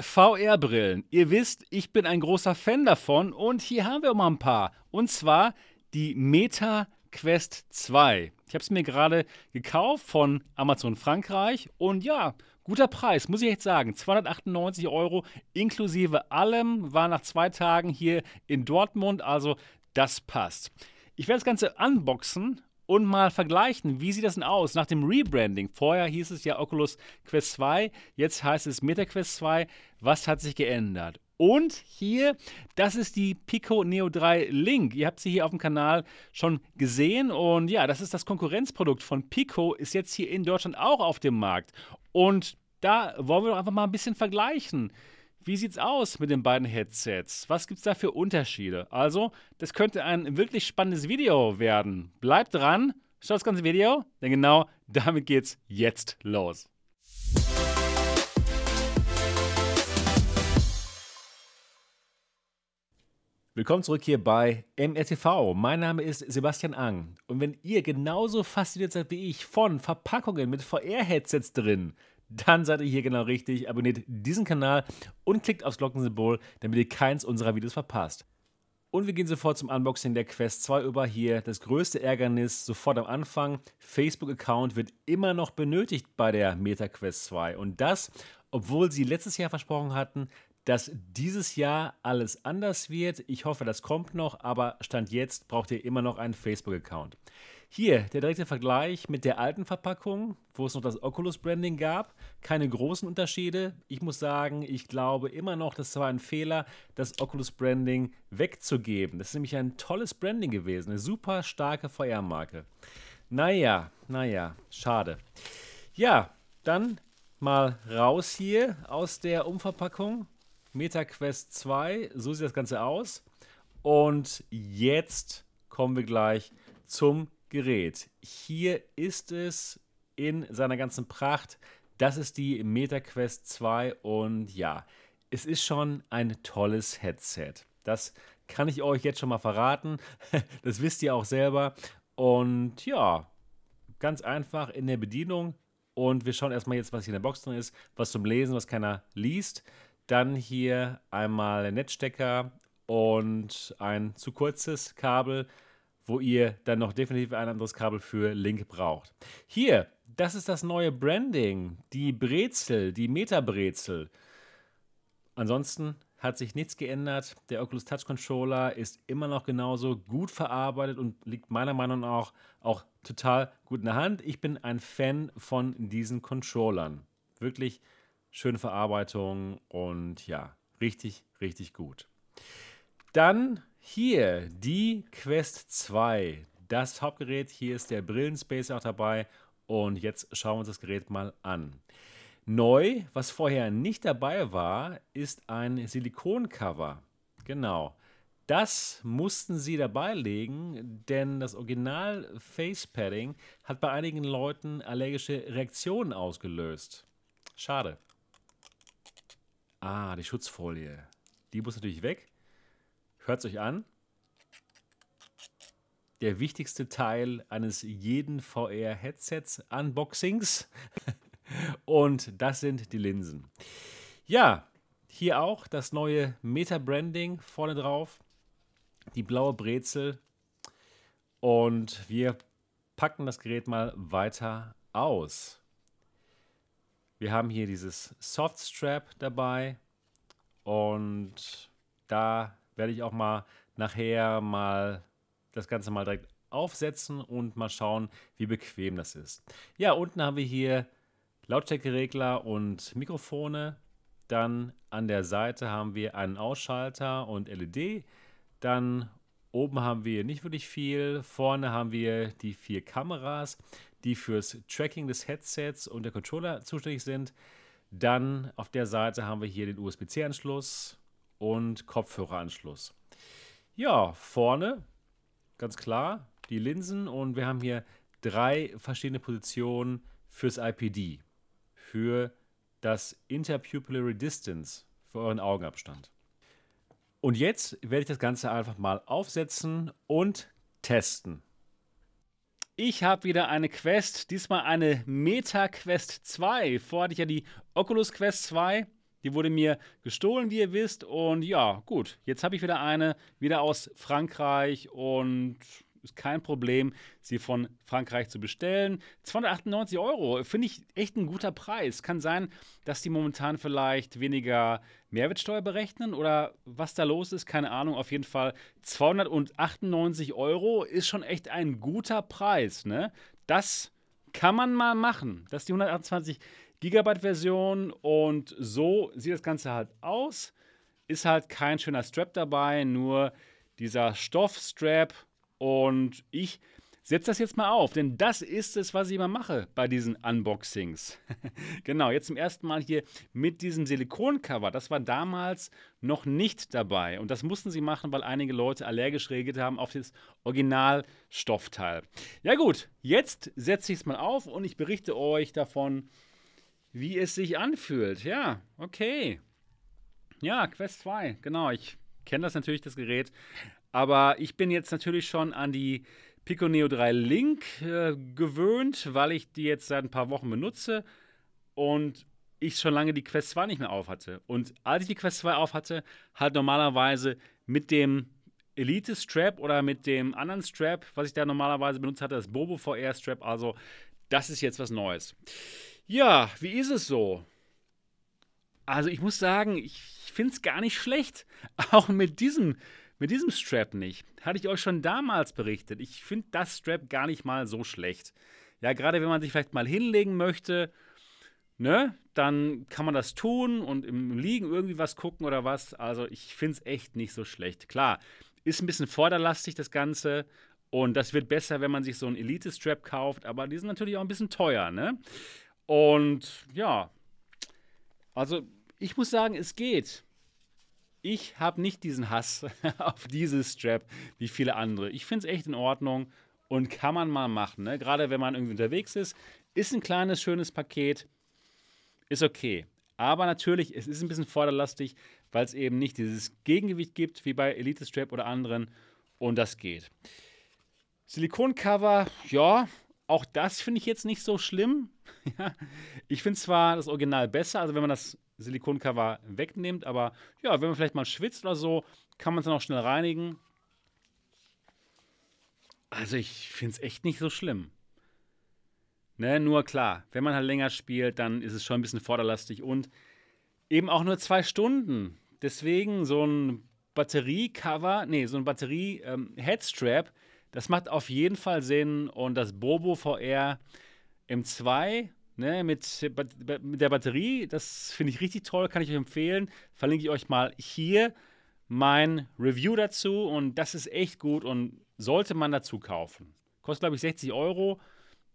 VR-Brillen. Ihr wisst, ich bin ein großer Fan davon und hier haben wir mal ein paar. Und zwar die Meta Quest 2. Ich habe es mir gerade gekauft von Amazon Frankreich und ja, guter Preis, muss ich echt sagen. 298 Euro inklusive allem, war nach zwei Tagen hier in Dortmund, also das passt. Ich werde das Ganze unboxen und mal vergleichen, wie sieht das denn aus nach dem Rebranding? Vorher hieß es ja Oculus Quest 2, jetzt heißt es Meta Quest 2. Was hat sich geändert? Und hier, das ist die Pico Neo 3 Link. Ihr habt sie hier auf dem Kanal schon gesehen. Und ja, das ist das Konkurrenzprodukt von Pico, ist jetzt hier in Deutschland auch auf dem Markt. Und da wollen wir doch einfach mal ein bisschen vergleichen. Wie sieht's aus mit den beiden Headsets? Was gibt's da für Unterschiede? Also, das könnte ein wirklich spannendes Video werden. Bleibt dran, schaut das ganze Video, denn genau damit geht's jetzt los. Willkommen zurück hier bei MRTV. Mein Name ist Sebastian Ang. Und wenn ihr genauso fasziniert seid wie ich von Verpackungen mit VR-Headsets drin, dann seid ihr hier genau richtig. Abonniert diesen Kanal und klickt aufs Glockensymbol, damit ihr keins unserer Videos verpasst. Und wir gehen sofort zum Unboxing der Quest 2 über hier. Das größte Ärgernis sofort am Anfang. Facebook-Account wird immer noch benötigt bei der Meta Quest 2. Und das, obwohl sie letztes Jahr versprochen hatten, dass dieses Jahr alles anders wird. Ich hoffe, das kommt noch, aber Stand jetzt braucht ihr immer noch einen Facebook-Account. Hier, der direkte Vergleich mit der alten Verpackung, wo es noch das Oculus-Branding gab. Keine großen Unterschiede. Ich muss sagen, ich glaube immer noch, das war ein Fehler, das Oculus-Branding wegzugeben. Das ist nämlich ein tolles Branding gewesen. Eine super starke VR-Marke. Naja, naja, schade. Ja, dann mal raus hier aus der Umverpackung. MetaQuest 2, so sieht das Ganze aus. Und jetzt kommen wir gleich zum Gerät. Hier ist es in seiner ganzen Pracht. Das ist die MetaQuest 2 und ja, es ist schon ein tolles Headset. Das kann ich euch jetzt schon mal verraten. Das wisst ihr auch selber. Und ja, ganz einfach in der Bedienung. Und wir schauen erstmal jetzt, was hier in der Box drin ist, was zum Lesen, was keiner liest. Dann hier einmal Netzstecker und ein zu kurzes Kabel wo ihr dann noch definitiv ein anderes Kabel für Link braucht. Hier, das ist das neue Branding, die Brezel, die Meta-Brezel. Ansonsten hat sich nichts geändert. Der Oculus Touch Controller ist immer noch genauso gut verarbeitet und liegt meiner Meinung nach auch, auch total gut in der Hand. Ich bin ein Fan von diesen Controllern. Wirklich schöne Verarbeitung und ja, richtig, richtig gut. Dann hier, die Quest 2. Das Hauptgerät, hier ist der Brillenspace auch dabei. Und jetzt schauen wir uns das Gerät mal an. Neu, was vorher nicht dabei war, ist ein Silikoncover. Genau. Das mussten sie dabei legen, denn das Original Face Padding hat bei einigen Leuten allergische Reaktionen ausgelöst. Schade. Ah, die Schutzfolie. Die muss natürlich weg. Hört euch an. Der wichtigste Teil eines jeden VR-Headsets-Unboxings. Und das sind die Linsen. Ja, hier auch das neue Meta-Branding vorne drauf. Die blaue Brezel. Und wir packen das Gerät mal weiter aus. Wir haben hier dieses Softstrap dabei und da werde ich auch mal nachher mal das Ganze mal direkt aufsetzen und mal schauen, wie bequem das ist. Ja, unten haben wir hier Lautstärkeregler und Mikrofone. Dann an der Seite haben wir einen Ausschalter und LED. Dann oben haben wir nicht wirklich viel. Vorne haben wir die vier Kameras, die fürs Tracking des Headsets und der Controller zuständig sind. Dann auf der Seite haben wir hier den USB-C-Anschluss, und Kopfhöreranschluss. Ja, vorne, ganz klar, die Linsen und wir haben hier drei verschiedene Positionen fürs IPD, für das Interpupillary Distance, für euren Augenabstand. Und jetzt werde ich das Ganze einfach mal aufsetzen und testen. Ich habe wieder eine Quest, diesmal eine Meta Quest 2. Vorher hatte ich ja die Oculus Quest 2 die wurde mir gestohlen, wie ihr wisst. Und ja, gut, jetzt habe ich wieder eine, wieder aus Frankreich und ist kein Problem, sie von Frankreich zu bestellen. 298 Euro finde ich echt ein guter Preis. Kann sein, dass die momentan vielleicht weniger Mehrwertsteuer berechnen oder was da los ist, keine Ahnung. Auf jeden Fall 298 Euro ist schon echt ein guter Preis. Ne? Das kann man mal machen, dass die 128 Gigabyte-Version und so sieht das Ganze halt aus. Ist halt kein schöner Strap dabei, nur dieser Stoffstrap und ich setze das jetzt mal auf, denn das ist es, was ich immer mache bei diesen Unboxings. genau, jetzt zum ersten Mal hier mit diesem Silikoncover. Das war damals noch nicht dabei und das mussten sie machen, weil einige Leute allergisch reagiert haben auf das Originalstoffteil. Ja gut, jetzt setze ich es mal auf und ich berichte euch davon, wie es sich anfühlt. Ja, okay. Ja, Quest 2, genau. Ich kenne das natürlich, das Gerät. Aber ich bin jetzt natürlich schon an die Pico Neo 3 Link äh, gewöhnt, weil ich die jetzt seit ein paar Wochen benutze und ich schon lange die Quest 2 nicht mehr auf hatte. Und als ich die Quest 2 auf hatte, halt normalerweise mit dem Elite Strap oder mit dem anderen Strap, was ich da normalerweise benutzt hatte, das Bobo VR Strap. Also, das ist jetzt was Neues. Ja, wie ist es so? Also ich muss sagen, ich finde es gar nicht schlecht. Auch mit diesem, mit diesem Strap nicht. Hatte ich euch schon damals berichtet. Ich finde das Strap gar nicht mal so schlecht. Ja, gerade wenn man sich vielleicht mal hinlegen möchte, ne, dann kann man das tun und im Liegen irgendwie was gucken oder was. Also ich finde es echt nicht so schlecht. Klar, ist ein bisschen vorderlastig das Ganze. Und das wird besser, wenn man sich so einen Elite-Strap kauft, aber die sind natürlich auch ein bisschen teuer, ne? Und ja, also ich muss sagen, es geht. Ich habe nicht diesen Hass auf dieses Strap wie viele andere. Ich finde es echt in Ordnung und kann man mal machen. Ne? Gerade wenn man irgendwie unterwegs ist, ist ein kleines, schönes Paket, ist okay. Aber natürlich, es ist ein bisschen vorderlastig, weil es eben nicht dieses Gegengewicht gibt wie bei Elite Strap oder anderen und das geht. Silikoncover, ja, auch das finde ich jetzt nicht so schlimm. ja. Ich finde zwar das Original besser, also wenn man das Silikoncover wegnimmt, aber ja, wenn man vielleicht mal schwitzt oder so, kann man es dann auch schnell reinigen. Also ich finde es echt nicht so schlimm. Ne, nur klar, wenn man halt länger spielt, dann ist es schon ein bisschen vorderlastig und eben auch nur zwei Stunden. Deswegen so ein Batteriecover, nee, so ein Batterie-Headstrap ähm, das macht auf jeden Fall Sinn und das Bobo VR M2 ne, mit, mit der Batterie, das finde ich richtig toll, kann ich euch empfehlen. Verlinke ich euch mal hier mein Review dazu und das ist echt gut und sollte man dazu kaufen. Kostet, glaube ich, 60 Euro.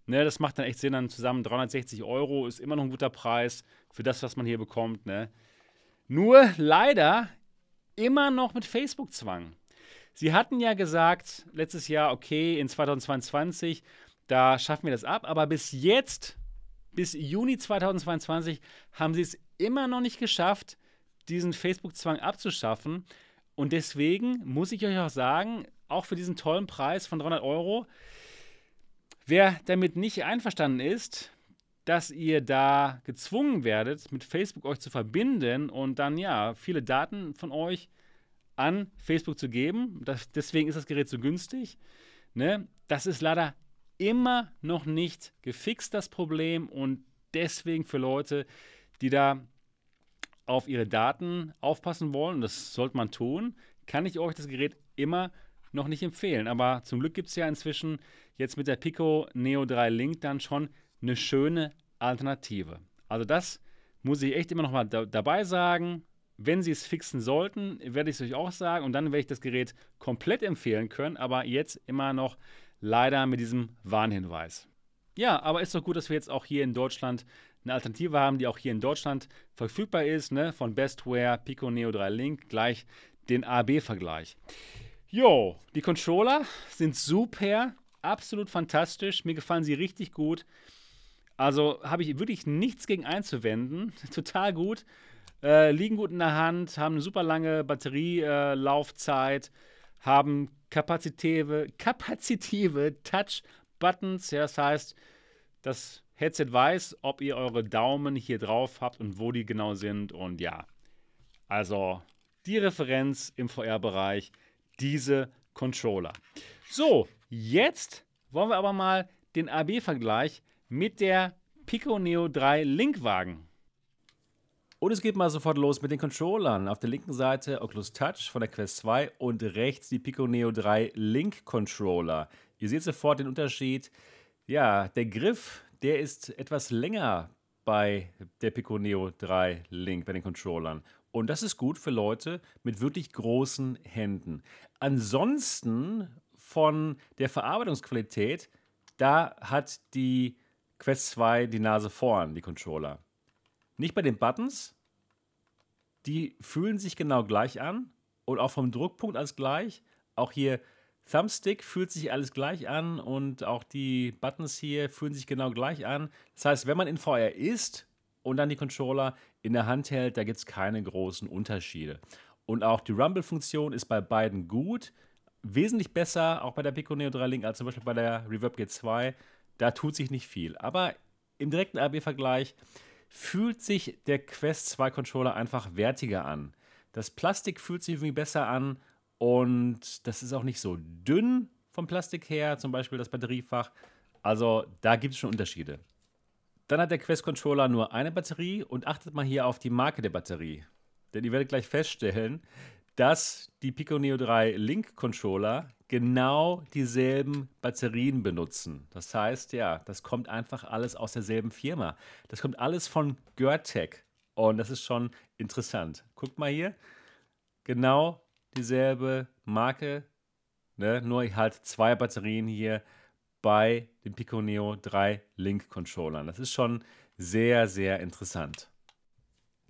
Ne, das macht dann echt Sinn, dann zusammen 360 Euro ist immer noch ein guter Preis für das, was man hier bekommt. Ne? Nur leider immer noch mit Facebook-Zwang. Sie hatten ja gesagt letztes Jahr, okay, in 2022, da schaffen wir das ab, aber bis jetzt, bis Juni 2022, haben sie es immer noch nicht geschafft, diesen Facebook-Zwang abzuschaffen. Und deswegen muss ich euch auch sagen, auch für diesen tollen Preis von 300 Euro, wer damit nicht einverstanden ist, dass ihr da gezwungen werdet, mit Facebook euch zu verbinden und dann ja viele Daten von euch an Facebook zu geben. Das, deswegen ist das Gerät so günstig. Ne? Das ist leider immer noch nicht gefixt, das Problem. Und deswegen für Leute, die da auf ihre Daten aufpassen wollen, und das sollte man tun, kann ich euch das Gerät immer noch nicht empfehlen. Aber zum Glück gibt es ja inzwischen jetzt mit der Pico Neo 3 Link dann schon eine schöne Alternative. Also das muss ich echt immer noch mal da dabei sagen. Wenn Sie es fixen sollten, werde ich es euch auch sagen und dann werde ich das Gerät komplett empfehlen können, aber jetzt immer noch leider mit diesem Warnhinweis. Ja, aber ist doch gut, dass wir jetzt auch hier in Deutschland eine Alternative haben, die auch hier in Deutschland verfügbar ist, ne? von Bestware, Pico Neo 3 Link, gleich den AB-Vergleich. Jo, die Controller sind super, absolut fantastisch, mir gefallen sie richtig gut. Also habe ich wirklich nichts gegen einzuwenden, total gut. Äh, liegen gut in der Hand, haben eine super lange Batterielaufzeit, äh, haben kapazitive, kapazitive Touch-Buttons. Ja, das heißt, das Headset weiß, ob ihr eure Daumen hier drauf habt und wo die genau sind. Und ja, also die Referenz im VR-Bereich, diese Controller. So, jetzt wollen wir aber mal den AB-Vergleich mit der Pico Neo 3 Linkwagen. Und es geht mal sofort los mit den Controllern. Auf der linken Seite Oculus Touch von der Quest 2 und rechts die Pico Neo 3 Link Controller. Ihr seht sofort den Unterschied. Ja, der Griff, der ist etwas länger bei der Pico Neo 3 Link, bei den Controllern. Und das ist gut für Leute mit wirklich großen Händen. Ansonsten von der Verarbeitungsqualität, da hat die Quest 2 die Nase vorn, die Controller. Nicht bei den Buttons. Die fühlen sich genau gleich an und auch vom Druckpunkt alles gleich. Auch hier Thumbstick fühlt sich alles gleich an und auch die Buttons hier fühlen sich genau gleich an. Das heißt, wenn man in VR ist und dann die Controller in der Hand hält, da gibt es keine großen Unterschiede. Und auch die Rumble-Funktion ist bei beiden gut. Wesentlich besser, auch bei der Pico Neo 3 Link, als zum Beispiel bei der Reverb G2. Da tut sich nicht viel. Aber im direkten AB-Vergleich fühlt sich der Quest 2 Controller einfach wertiger an. Das Plastik fühlt sich irgendwie besser an und das ist auch nicht so dünn vom Plastik her, zum Beispiel das Batteriefach. Also da gibt es schon Unterschiede. Dann hat der Quest Controller nur eine Batterie und achtet mal hier auf die Marke der Batterie. Denn ihr werdet gleich feststellen, dass die Pico Neo 3 Link Controller genau dieselben Batterien benutzen. Das heißt, ja, das kommt einfach alles aus derselben Firma. Das kommt alles von Görtec. Und das ist schon interessant. Guckt mal hier. Genau dieselbe Marke, ne? nur halt zwei Batterien hier bei dem Pico Neo 3 Link Controllern. Das ist schon sehr, sehr interessant.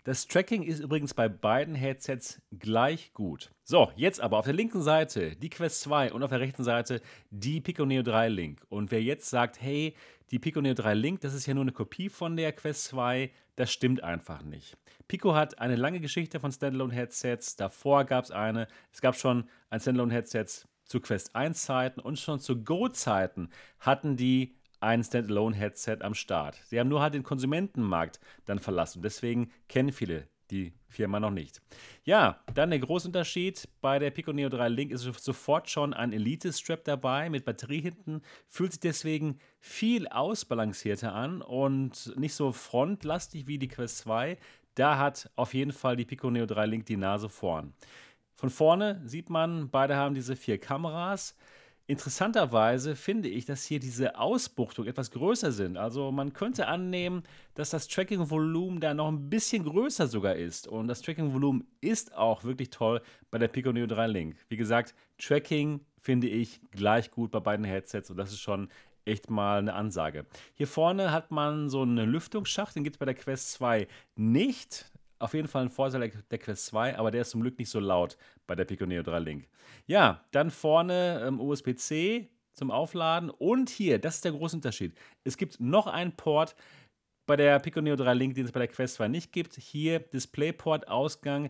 Das Tracking ist übrigens bei beiden Headsets gleich gut. So, jetzt aber auf der linken Seite die Quest 2 und auf der rechten Seite die Pico Neo 3 Link. Und wer jetzt sagt, hey, die Pico Neo 3 Link, das ist ja nur eine Kopie von der Quest 2, das stimmt einfach nicht. Pico hat eine lange Geschichte von Standalone-Headsets. Davor gab es eine. Es gab schon ein standalone headset zu Quest 1-Zeiten und schon zu Go-Zeiten hatten die ein Standalone-Headset am Start. Sie haben nur halt den Konsumentenmarkt dann verlassen. Deswegen kennen viele die Firma noch nicht. Ja, dann der große Unterschied. Bei der Pico Neo 3 Link ist sofort schon ein Elite-Strap dabei mit Batterie hinten. Fühlt sich deswegen viel ausbalancierter an und nicht so frontlastig wie die Quest 2. Da hat auf jeden Fall die Pico Neo 3 Link die Nase vorn. Von vorne sieht man, beide haben diese vier Kameras. Interessanterweise finde ich, dass hier diese Ausbuchtungen etwas größer sind. Also man könnte annehmen, dass das Tracking-Volumen da noch ein bisschen größer sogar ist. Und das Tracking-Volumen ist auch wirklich toll bei der Pico Neo 3 Link. Wie gesagt, Tracking finde ich gleich gut bei beiden Headsets und das ist schon echt mal eine Ansage. Hier vorne hat man so einen Lüftungsschacht, den gibt es bei der Quest 2 nicht auf jeden Fall ein Vorteil der Quest 2, aber der ist zum Glück nicht so laut bei der Pico Neo 3 Link. Ja, dann vorne ähm, USB-C zum Aufladen und hier, das ist der große Unterschied. Es gibt noch einen Port bei der Pico Neo 3 Link, den es bei der Quest 2 nicht gibt. Hier DisplayPort-Ausgang.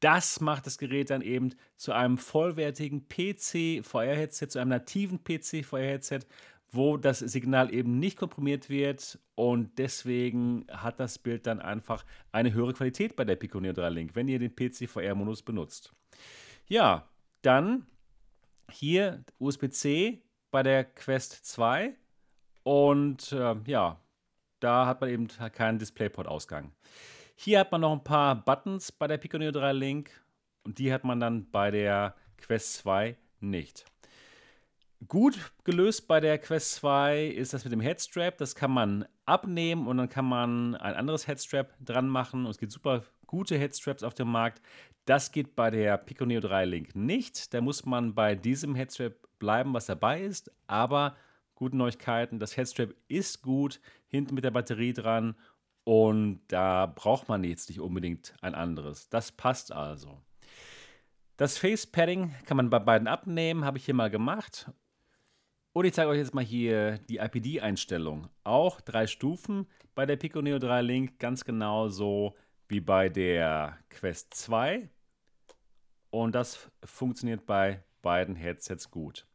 Das macht das Gerät dann eben zu einem vollwertigen PC-VR-Headset, zu einem nativen PC-VR-Headset wo das Signal eben nicht komprimiert wird und deswegen hat das Bild dann einfach eine höhere Qualität bei der Pico Neo 3 Link, wenn ihr den PCVR-Modus benutzt. Ja, dann hier USB-C bei der Quest 2 und äh, ja, da hat man eben keinen DisplayPort-Ausgang. Hier hat man noch ein paar Buttons bei der Pico Neo 3 Link und die hat man dann bei der Quest 2 nicht. Gut gelöst bei der Quest 2 ist das mit dem Headstrap. Das kann man abnehmen und dann kann man ein anderes Headstrap dran machen. Und es gibt super gute Headstraps auf dem Markt. Das geht bei der Pico Neo 3 Link nicht. Da muss man bei diesem Headstrap bleiben, was dabei ist. Aber gute Neuigkeiten: Das Headstrap ist gut, hinten mit der Batterie dran. Und da braucht man jetzt nicht unbedingt ein anderes. Das passt also. Das Face Padding kann man bei beiden abnehmen, habe ich hier mal gemacht. Und ich zeige euch jetzt mal hier die IPD-Einstellung. Auch drei Stufen bei der Pico Neo 3 Link, ganz genauso wie bei der Quest 2. Und das funktioniert bei beiden Headsets gut.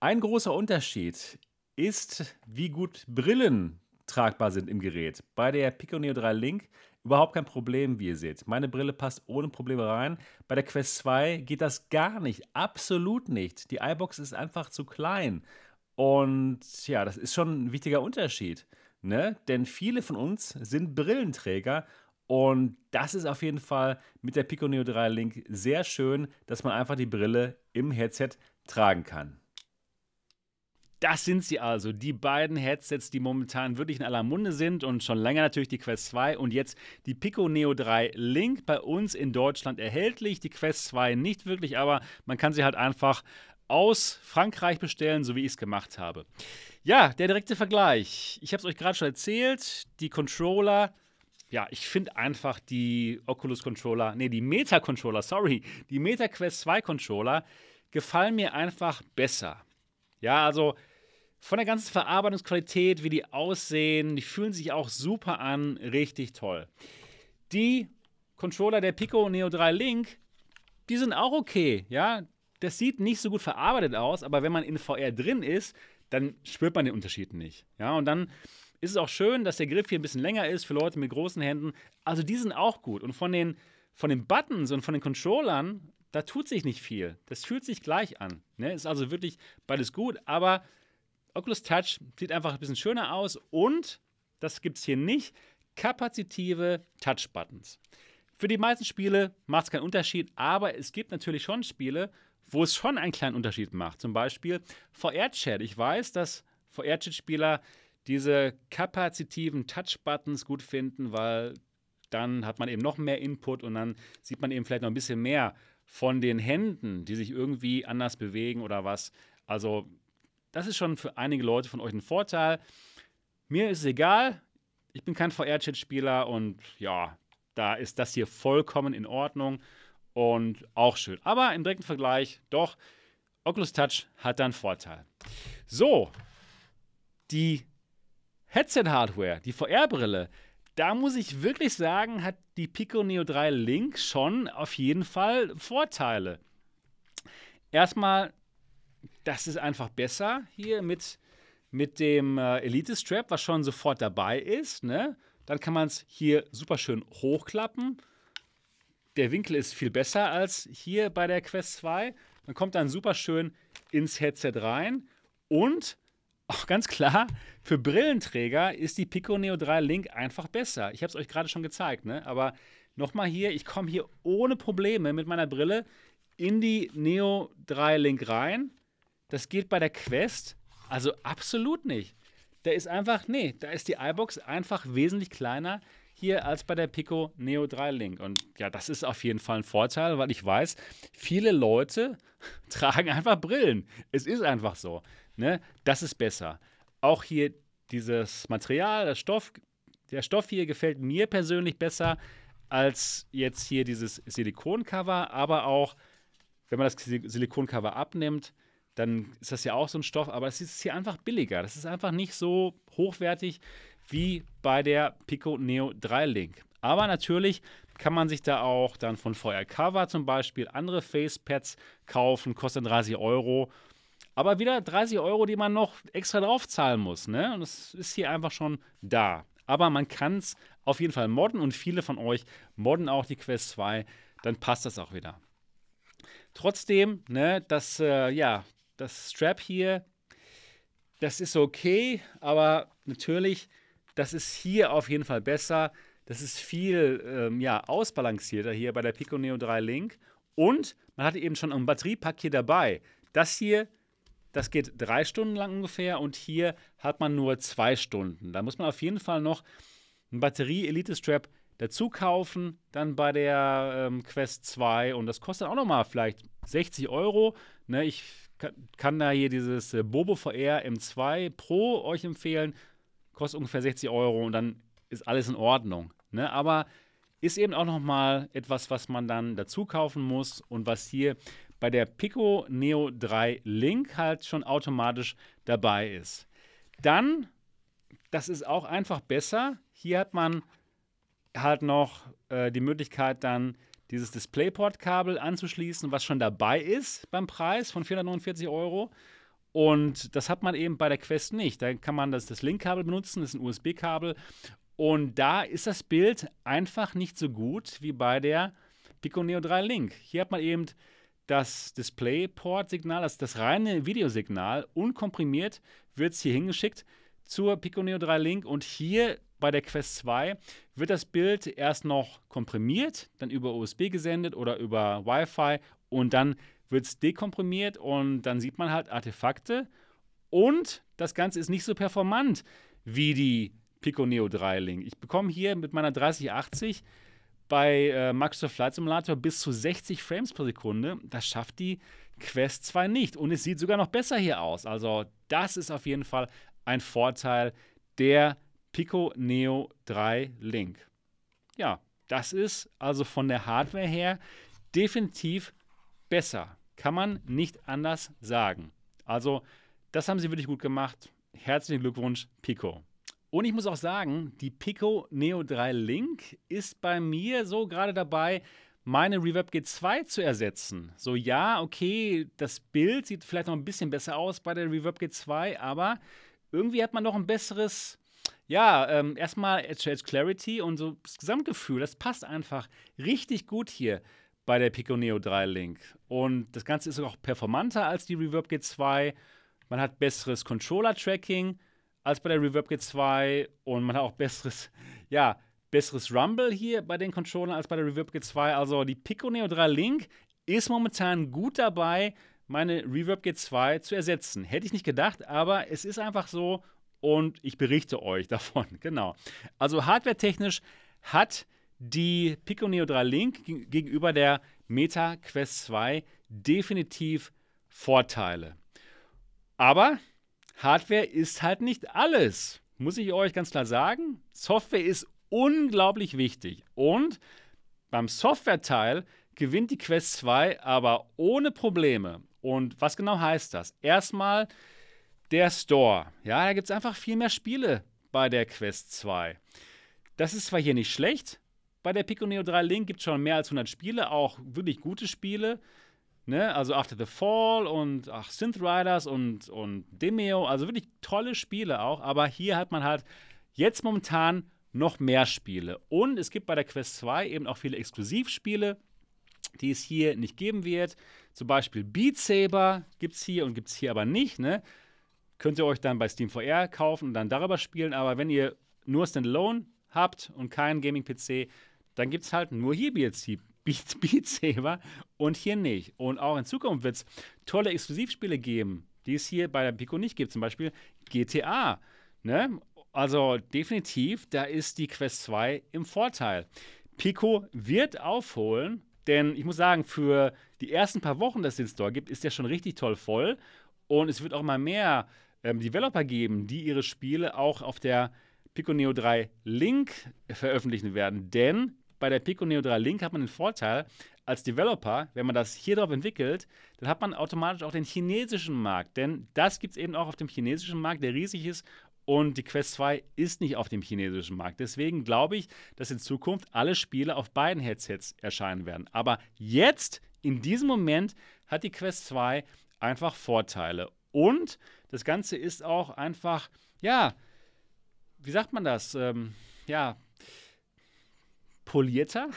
Ein großer Unterschied ist, wie gut Brillen tragbar sind im Gerät. Bei der Pico Neo 3 Link überhaupt kein Problem, wie ihr seht. Meine Brille passt ohne Probleme rein. Bei der Quest 2 geht das gar nicht, absolut nicht. Die iBox ist einfach zu klein. Und ja, das ist schon ein wichtiger Unterschied, ne? Denn viele von uns sind Brillenträger und das ist auf jeden Fall mit der Pico Neo 3 Link sehr schön, dass man einfach die Brille im Headset tragen kann. Das sind sie also, die beiden Headsets, die momentan wirklich in aller Munde sind und schon länger natürlich die Quest 2 und jetzt die Pico Neo 3 Link bei uns in Deutschland erhältlich. Die Quest 2 nicht wirklich, aber man kann sie halt einfach aus Frankreich bestellen, so wie ich es gemacht habe. Ja, der direkte Vergleich. Ich habe es euch gerade schon erzählt. Die Controller, ja, ich finde einfach die Oculus Controller, nee, die Meta Controller, sorry, die Meta Quest 2 Controller gefallen mir einfach besser. Ja, also von der ganzen Verarbeitungsqualität, wie die aussehen, die fühlen sich auch super an, richtig toll. Die Controller der Pico Neo 3 Link, die sind auch okay, ja das sieht nicht so gut verarbeitet aus, aber wenn man in VR drin ist, dann spürt man den Unterschied nicht. Ja, und dann ist es auch schön, dass der Griff hier ein bisschen länger ist für Leute mit großen Händen. Also die sind auch gut. Und von den, von den Buttons und von den Controllern, da tut sich nicht viel. Das fühlt sich gleich an. Ne? Ist also wirklich beides gut, aber Oculus Touch sieht einfach ein bisschen schöner aus und, das gibt es hier nicht, kapazitive Touch-Buttons. Für die meisten Spiele macht es keinen Unterschied, aber es gibt natürlich schon Spiele, wo es schon einen kleinen Unterschied macht. Zum Beispiel VR-Chat. Ich weiß, dass VR-Chat-Spieler diese kapazitiven Touch-Buttons gut finden, weil dann hat man eben noch mehr Input und dann sieht man eben vielleicht noch ein bisschen mehr von den Händen, die sich irgendwie anders bewegen oder was. Also das ist schon für einige Leute von euch ein Vorteil. Mir ist es egal. Ich bin kein VR-Chat-Spieler und ja, da ist das hier vollkommen in Ordnung und auch schön. Aber im direkten Vergleich doch, Oculus Touch hat dann einen Vorteil. So, die Headset-Hardware, die VR-Brille, da muss ich wirklich sagen, hat die Pico Neo 3 Link schon auf jeden Fall Vorteile. Erstmal, das ist einfach besser hier mit, mit dem äh, Elite Strap, was schon sofort dabei ist. Ne? Dann kann man es hier super schön hochklappen der Winkel ist viel besser als hier bei der Quest 2. Man kommt dann super schön ins Headset rein. Und auch ganz klar, für Brillenträger ist die Pico Neo 3 Link einfach besser. Ich habe es euch gerade schon gezeigt, ne? aber nochmal hier, ich komme hier ohne Probleme mit meiner Brille in die Neo 3 Link rein. Das geht bei der Quest also absolut nicht. Da ist einfach, nee, da ist die iBox einfach wesentlich kleiner hier als bei der Pico Neo 3 Link. Und ja, das ist auf jeden Fall ein Vorteil, weil ich weiß, viele Leute tragen einfach Brillen. Es ist einfach so. Ne? Das ist besser. Auch hier dieses Material, der Stoff, der Stoff hier gefällt mir persönlich besser als jetzt hier dieses Silikoncover, aber auch wenn man das Silikoncover abnimmt, dann ist das ja auch so ein Stoff, aber es ist hier einfach billiger. Das ist einfach nicht so hochwertig wie bei der Pico Neo 3 Link. Aber natürlich kann man sich da auch dann von VR Cover zum Beispiel andere Facepads kaufen, kostet 30 Euro. Aber wieder 30 Euro, die man noch extra drauf zahlen muss. Ne? Und es ist hier einfach schon da. Aber man kann es auf jeden Fall modden und viele von euch modden auch die Quest 2, dann passt das auch wieder. Trotzdem, ne, das, äh, ja, das Strap hier, das ist okay, aber natürlich das ist hier auf jeden Fall besser. Das ist viel ähm, ja, ausbalancierter hier bei der Pico Neo 3 Link. Und man hatte eben schon ein Batteriepack hier dabei. Das hier, das geht drei Stunden lang ungefähr und hier hat man nur zwei Stunden. Da muss man auf jeden Fall noch ein Batterie-Elite-Strap dazu kaufen, dann bei der ähm, Quest 2 und das kostet auch nochmal vielleicht 60 Euro. Ne, ich kann, da hier dieses äh, Bobo VR M2 Pro euch empfehlen kostet ungefähr 60 Euro und dann ist alles in Ordnung. Ne? Aber ist eben auch nochmal etwas, was man dann dazu kaufen muss und was hier bei der Pico Neo 3 Link halt schon automatisch dabei ist. Dann, das ist auch einfach besser, hier hat man halt noch äh, die Möglichkeit dann dieses DisplayPort-Kabel anzuschließen, was schon dabei ist beim Preis von 449 Euro. Und das hat man eben bei der Quest nicht. Da kann man das, das Link-Kabel benutzen, das ist ein USB-Kabel. Und da ist das Bild einfach nicht so gut wie bei der Pico Neo 3 Link. Hier hat man eben das Display-Port-Signal, das, also das reine Videosignal, unkomprimiert wird es hier hingeschickt zur Pico Neo 3 Link. Und hier bei der Quest 2 wird das Bild erst noch komprimiert, dann über USB gesendet oder über Wi-Fi und dann wird es dekomprimiert und dann sieht man halt Artefakte. Und das Ganze ist nicht so performant wie die Pico Neo 3 Link. Ich bekomme hier mit meiner 3080 bei äh, Microsoft Flight Simulator bis zu 60 Frames pro Sekunde. Das schafft die Quest 2 nicht. Und es sieht sogar noch besser hier aus. Also, das ist auf jeden Fall ein Vorteil der Pico Neo 3 Link. Ja, das ist also von der Hardware her definitiv besser. Kann man nicht anders sagen. Also, das haben sie wirklich gut gemacht. Herzlichen Glückwunsch, Pico. Und ich muss auch sagen, die Pico Neo 3 Link ist bei mir so gerade dabei, meine Reverb G2 zu ersetzen. So, ja, okay, das Bild sieht vielleicht noch ein bisschen besser aus bei der Reverb G2, aber irgendwie hat man noch ein besseres, ja, ähm, erstmal Edge Clarity und so das Gesamtgefühl. Das passt einfach richtig gut hier bei der Pico Neo 3 Link. Und das Ganze ist auch performanter als die Reverb G2. Man hat besseres Controller-Tracking als bei der Reverb G2 und man hat auch besseres, ja, besseres Rumble hier bei den Controllern als bei der Reverb G2. Also die Pico Neo 3 Link ist momentan gut dabei, meine Reverb G2 zu ersetzen. Hätte ich nicht gedacht, aber es ist einfach so und ich berichte euch davon. Genau. Also hardware-technisch hat die Pico Neo 3 Link gegenüber der Meta Quest 2 definitiv Vorteile. Aber Hardware ist halt nicht alles, muss ich euch ganz klar sagen. Software ist unglaublich wichtig und beim Software-Teil gewinnt die Quest 2 aber ohne Probleme. Und was genau heißt das? Erstmal der Store. Ja, da gibt es einfach viel mehr Spiele bei der Quest 2. Das ist zwar hier nicht schlecht, bei der Pico Neo 3 Link gibt es schon mehr als 100 Spiele, auch wirklich gute Spiele. Ne? Also After the Fall und ach, Synth Riders und, und Demeo, also wirklich tolle Spiele auch. Aber hier hat man halt jetzt momentan noch mehr Spiele. Und es gibt bei der Quest 2 eben auch viele Exklusivspiele, die es hier nicht geben wird. Zum Beispiel Beat Saber gibt es hier und gibt es hier aber nicht. Ne? Könnt ihr euch dann bei Steam VR kaufen und dann darüber spielen. Aber wenn ihr nur Standalone habt und keinen Gaming-PC, dann gibt es halt nur hier BLC. Beat, Beat Saber und hier nicht. Und auch in Zukunft wird es tolle Exklusivspiele geben, die es hier bei der Pico nicht gibt. Zum Beispiel GTA. Ne? Also definitiv, da ist die Quest 2 im Vorteil. Pico wird aufholen, denn ich muss sagen, für die ersten paar Wochen, dass es den Store gibt, ist der schon richtig toll voll. Und es wird auch mal mehr ähm, Developer geben, die ihre Spiele auch auf der Pico Neo 3 Link veröffentlichen werden. Denn bei der Pico Neo 3 Link hat man den Vorteil, als Developer, wenn man das hier drauf entwickelt, dann hat man automatisch auch den chinesischen Markt. Denn das gibt es eben auch auf dem chinesischen Markt, der riesig ist und die Quest 2 ist nicht auf dem chinesischen Markt. Deswegen glaube ich, dass in Zukunft alle Spiele auf beiden Headsets erscheinen werden. Aber jetzt, in diesem Moment, hat die Quest 2 einfach Vorteile. Und das Ganze ist auch einfach, ja, wie sagt man das? Ähm, ja, polierter,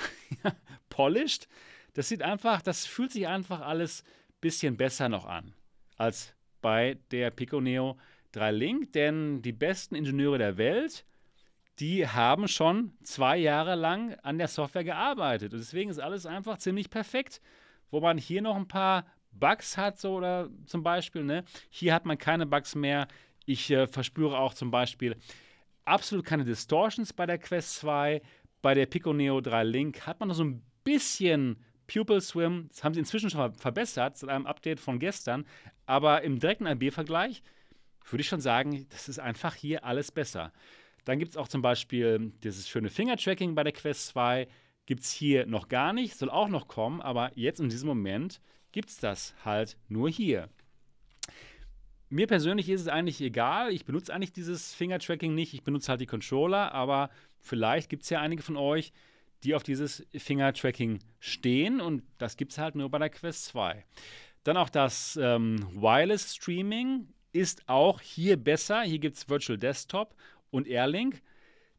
polished. Das sieht einfach, das fühlt sich einfach alles ein bisschen besser noch an als bei der Pico Neo 3 Link, denn die besten Ingenieure der Welt, die haben schon zwei Jahre lang an der Software gearbeitet. Und deswegen ist alles einfach ziemlich perfekt. Wo man hier noch ein paar Bugs hat, so oder zum Beispiel, ne? Hier hat man keine Bugs mehr. Ich äh, verspüre auch zum Beispiel absolut keine Distortions bei der Quest 2 bei der Pico Neo 3 Link hat man noch so ein bisschen Pupil Swim. Das haben sie inzwischen schon verbessert, seit einem Update von gestern. Aber im direkten AB-Vergleich würde ich schon sagen, das ist einfach hier alles besser. Dann gibt es auch zum Beispiel dieses schöne Finger-Tracking bei der Quest 2. Gibt es hier noch gar nicht, soll auch noch kommen, aber jetzt in diesem Moment gibt es das halt nur hier. Mir persönlich ist es eigentlich egal. Ich benutze eigentlich dieses Finger-Tracking nicht. Ich benutze halt die Controller, aber vielleicht gibt es ja einige von euch, die auf dieses Finger-Tracking stehen und das gibt es halt nur bei der Quest 2. Dann auch das ähm, Wireless Streaming ist auch hier besser. Hier gibt es Virtual Desktop und Airlink.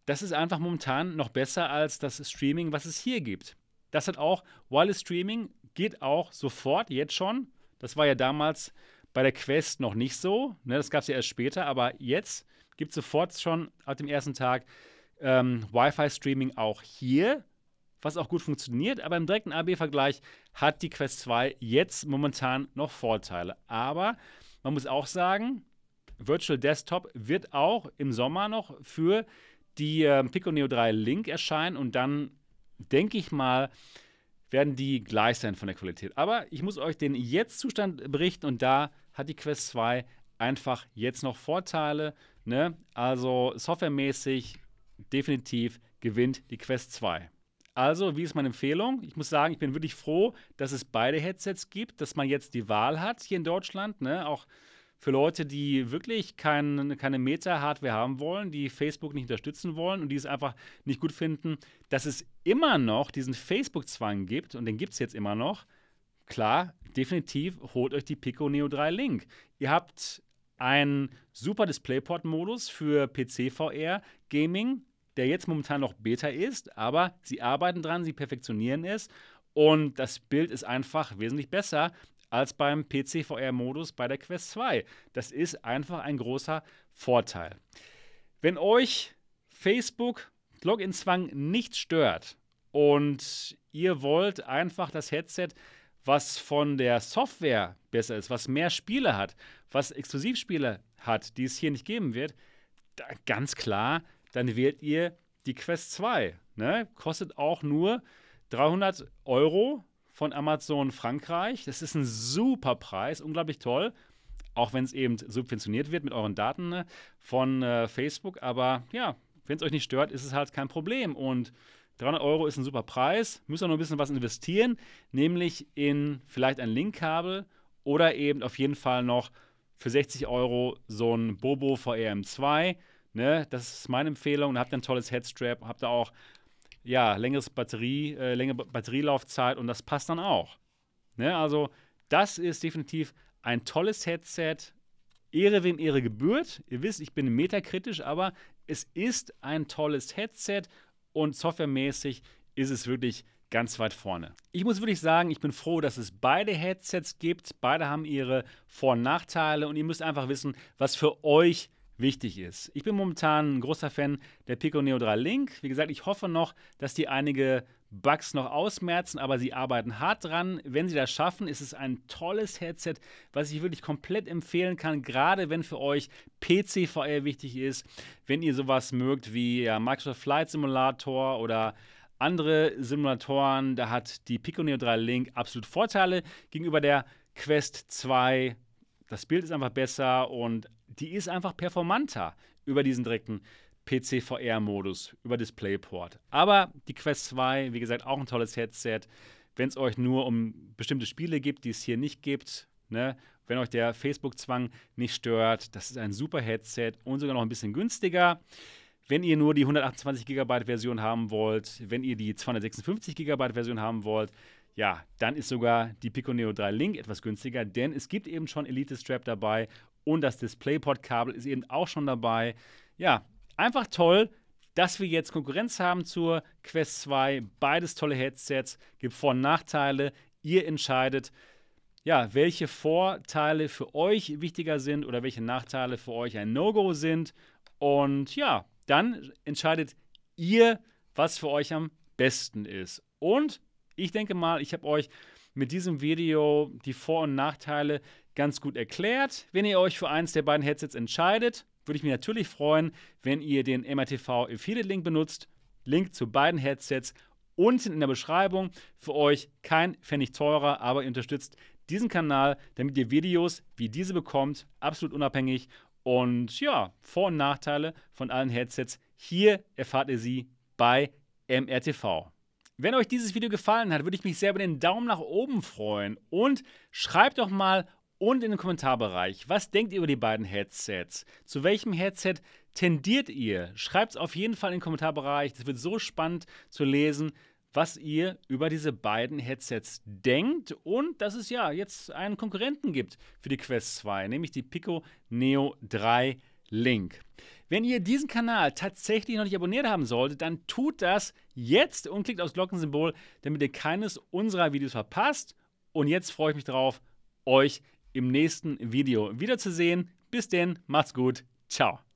Das ist einfach momentan noch besser als das Streaming, was es hier gibt. Das hat auch Wireless Streaming geht auch sofort, jetzt schon. Das war ja damals bei der Quest noch nicht so. Ne, das gab es ja erst später, aber jetzt gibt es sofort schon ab dem ersten Tag ähm, Wi-Fi-Streaming auch hier, was auch gut funktioniert. Aber im direkten AB-Vergleich hat die Quest 2 jetzt momentan noch Vorteile. Aber man muss auch sagen, Virtual Desktop wird auch im Sommer noch für die äh, Pico Neo 3 Link erscheinen und dann denke ich mal, werden die gleich sein von der Qualität. Aber ich muss euch den Jetzt-Zustand berichten und da hat die Quest 2 einfach jetzt noch Vorteile. Ne? Also softwaremäßig definitiv gewinnt die Quest 2. Also, wie ist meine Empfehlung? Ich muss sagen, ich bin wirklich froh, dass es beide Headsets gibt, dass man jetzt die Wahl hat hier in Deutschland. Ne? Auch für Leute, die wirklich kein, keine Meta-Hardware haben wollen, die Facebook nicht unterstützen wollen und die es einfach nicht gut finden, dass es immer noch diesen Facebook-Zwang gibt und den gibt es jetzt immer noch. Klar, definitiv holt euch die Pico Neo 3 Link. Ihr habt ein super DisplayPort-Modus für PC-VR-Gaming, der jetzt momentan noch Beta ist, aber sie arbeiten dran, sie perfektionieren es und das Bild ist einfach wesentlich besser als beim PC-VR-Modus bei der Quest 2. Das ist einfach ein großer Vorteil. Wenn euch Facebook Login-Zwang nicht stört und ihr wollt einfach das Headset was von der Software besser ist, was mehr Spiele hat, was Exklusivspiele hat, die es hier nicht geben wird, da, ganz klar, dann wählt ihr die Quest 2. Ne? Kostet auch nur 300 Euro von Amazon Frankreich. Das ist ein super Preis, unglaublich toll. Auch wenn es eben subventioniert wird mit euren Daten ne? von äh, Facebook. Aber ja, wenn es euch nicht stört, ist es halt kein Problem. Und 300 Euro ist ein super Preis, müssen wir noch ein bisschen was investieren, nämlich in vielleicht ein Linkkabel oder eben auf jeden Fall noch für 60 Euro so ein Bobo VRM2. Ne? Das ist meine Empfehlung. Da habt ihr ein tolles Headstrap, habt ihr auch ja, längeres Batterie, äh, längere Batterielaufzeit und das passt dann auch. Ne? Also, das ist definitiv ein tolles Headset. Ehre wem Ehre gebührt. Ihr wisst, ich bin metakritisch, aber es ist ein tolles Headset und softwaremäßig ist es wirklich ganz weit vorne. Ich muss wirklich sagen, ich bin froh, dass es beide Headsets gibt. Beide haben ihre Vor- und Nachteile und ihr müsst einfach wissen, was für euch wichtig ist. Ich bin momentan ein großer Fan der Pico Neo 3 Link. Wie gesagt, ich hoffe noch, dass die einige Bugs noch ausmerzen, aber sie arbeiten hart dran. Wenn sie das schaffen, ist es ein tolles Headset, was ich wirklich komplett empfehlen kann, gerade wenn für euch PCVR wichtig ist, wenn ihr sowas mögt wie ja, Microsoft Flight Simulator oder andere Simulatoren. Da hat die Pico Neo 3 Link absolut Vorteile gegenüber der Quest 2. Das Bild ist einfach besser und die ist einfach performanter über diesen direkten PC-VR-Modus, über DisplayPort. Aber die Quest 2, wie gesagt, auch ein tolles Headset. Wenn es euch nur um bestimmte Spiele gibt, die es hier nicht gibt, ne, wenn euch der Facebook-Zwang nicht stört, das ist ein super Headset und sogar noch ein bisschen günstiger. Wenn ihr nur die 128 GB Version haben wollt, wenn ihr die 256 GB Version haben wollt, ja, dann ist sogar die Pico Neo 3 Link etwas günstiger, denn es gibt eben schon Elite Strap dabei und das DisplayPort-Kabel ist eben auch schon dabei. Ja, einfach toll, dass wir jetzt Konkurrenz haben zur Quest 2. Beides tolle Headsets, gibt Vor- und Nachteile. Ihr entscheidet, ja, welche Vorteile für euch wichtiger sind oder welche Nachteile für euch ein No-Go sind. Und ja, dann entscheidet ihr, was für euch am besten ist. Und ich denke mal, ich habe euch mit diesem Video die Vor- und Nachteile ganz gut erklärt. Wenn ihr euch für eins der beiden Headsets entscheidet, würde ich mich natürlich freuen, wenn ihr den MRTV Affiliate Link benutzt. Link zu beiden Headsets unten in der Beschreibung. Für euch kein Pfennig teurer, aber ihr unterstützt diesen Kanal, damit ihr Videos wie diese bekommt, absolut unabhängig. Und ja, Vor- und Nachteile von allen Headsets, hier erfahrt ihr sie bei MRTV. Wenn euch dieses Video gefallen hat, würde ich mich sehr über den Daumen nach oben freuen. Und schreibt doch mal und in den Kommentarbereich. Was denkt ihr über die beiden Headsets? Zu welchem Headset tendiert ihr? Schreibt es auf jeden Fall in den Kommentarbereich. Das wird so spannend zu lesen, was ihr über diese beiden Headsets denkt und dass es ja jetzt einen Konkurrenten gibt für die Quest 2, nämlich die Pico Neo 3 Link. Wenn ihr diesen Kanal tatsächlich noch nicht abonniert haben solltet, dann tut das jetzt und klickt aufs Glockensymbol, damit ihr keines unserer Videos verpasst. Und jetzt freue ich mich drauf, euch im nächsten Video wiederzusehen. Bis denn, macht's gut, ciao.